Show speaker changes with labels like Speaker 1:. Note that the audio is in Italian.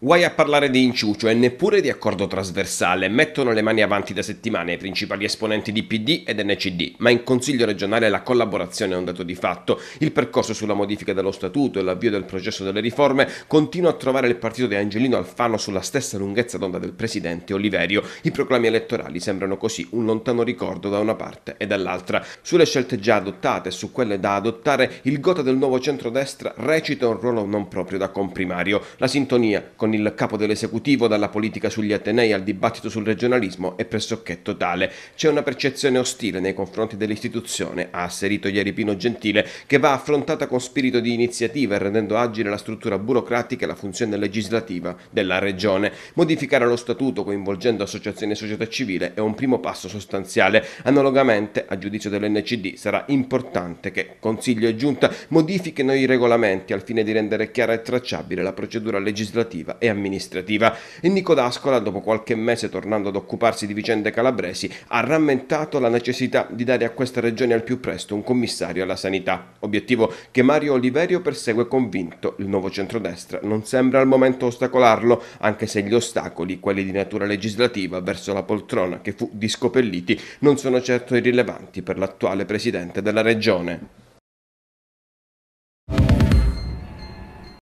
Speaker 1: Guai a parlare di inciucio e neppure di accordo trasversale, mettono le mani avanti da settimane i principali esponenti di PD ed NCD, ma in Consiglio regionale la collaborazione è un dato di fatto, il percorso sulla modifica dello statuto e l'avvio del processo delle riforme continua a trovare il partito di Angelino Alfano sulla stessa lunghezza d'onda del presidente Oliverio, i proclami elettorali sembrano così un lontano ricordo da una parte e dall'altra. Sulle scelte già adottate e su quelle da adottare, il gota del nuovo centrodestra recita un ruolo non proprio da comprimario, la sintonia con con il capo dell'esecutivo dalla politica sugli Atenei al dibattito sul regionalismo è pressoché totale. C'è una percezione ostile nei confronti dell'istituzione, ha asserito ieri Pino Gentile, che va affrontata con spirito di iniziativa e rendendo agile la struttura burocratica e la funzione legislativa della Regione. Modificare lo statuto coinvolgendo associazioni e società civile è un primo passo sostanziale. Analogamente, a giudizio dell'NCD, sarà importante che Consiglio e Giunta modifichino i regolamenti al fine di rendere chiara e tracciabile la procedura legislativa e amministrativa e Nico D'Ascola, dopo qualche mese tornando ad occuparsi di vicende calabresi, ha rammentato la necessità di dare a questa regione al più presto un commissario alla sanità, obiettivo che Mario Oliverio persegue convinto. Il nuovo centrodestra non sembra al momento ostacolarlo, anche se gli ostacoli, quelli di natura legislativa verso la poltrona che fu discopelliti, non sono certo irrilevanti per l'attuale presidente della regione.